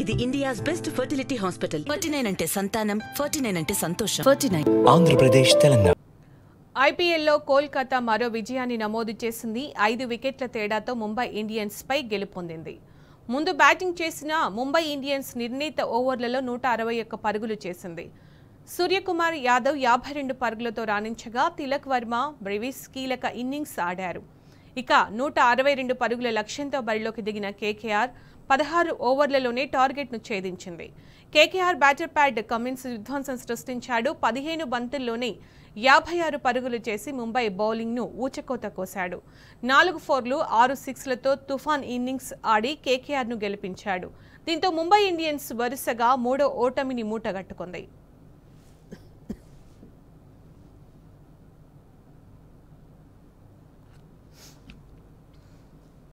ఇది India's best fertility hospital Ferty nine అంటే సంతానం ఫర్టీ నైన్ అంటే సంతోషం ఫర్టీ నైన్ ఆంధ్రప్రదేశ్ తెలంగాణ ఐపీఎల్లో కోల్కతా మరో విజయాన్ని నమోదు చేసింది ఐదు వికెట్ల తేడాతో ముంబై ఇండియన్స్ పై గెలుపొందింది ముందు బ్యాటింగ్ చేసిన ముంబై ఇండియన్స్ నిర్ణీత ఓవర్లలో నూట అరవై ఒక్క పరుగులు చేసింది సూర్యకుమార్ యాదవ్ యాభై రెండు పరుగులతో రాణించగా తిలక్ వర్మ బ్రివిస్ కీలక ఇన్నింగ్స్ ఆడారు ఇక నూట అరవై రెండు పరుగుల లక్ష్యంతో బరిలోకి దిగిన కేకేఆర్ పదహారు ఓవర్లలోనే టార్గెట్ను ఛేదించింది కేకేఆర్ బ్యాటర్ ప్యాడ్ కమిన్స్ విధ్వంసం సృష్టించాడు పదిహేను బంతుల్లోనే యాభై ఆరు పరుగులు చేసి ముంబై బౌలింగ్ను ఊచకోత కోశాడు నాలుగు ఫోర్లు ఆరు సిక్స్లతో తుఫాన్ ఇన్నింగ్స్ ఆడి కేకేఆర్ను గెలిపించాడు దీంతో ముంబై ఇండియన్స్ వరుసగా మూడో ఓటమిని మూటగట్టుకుంది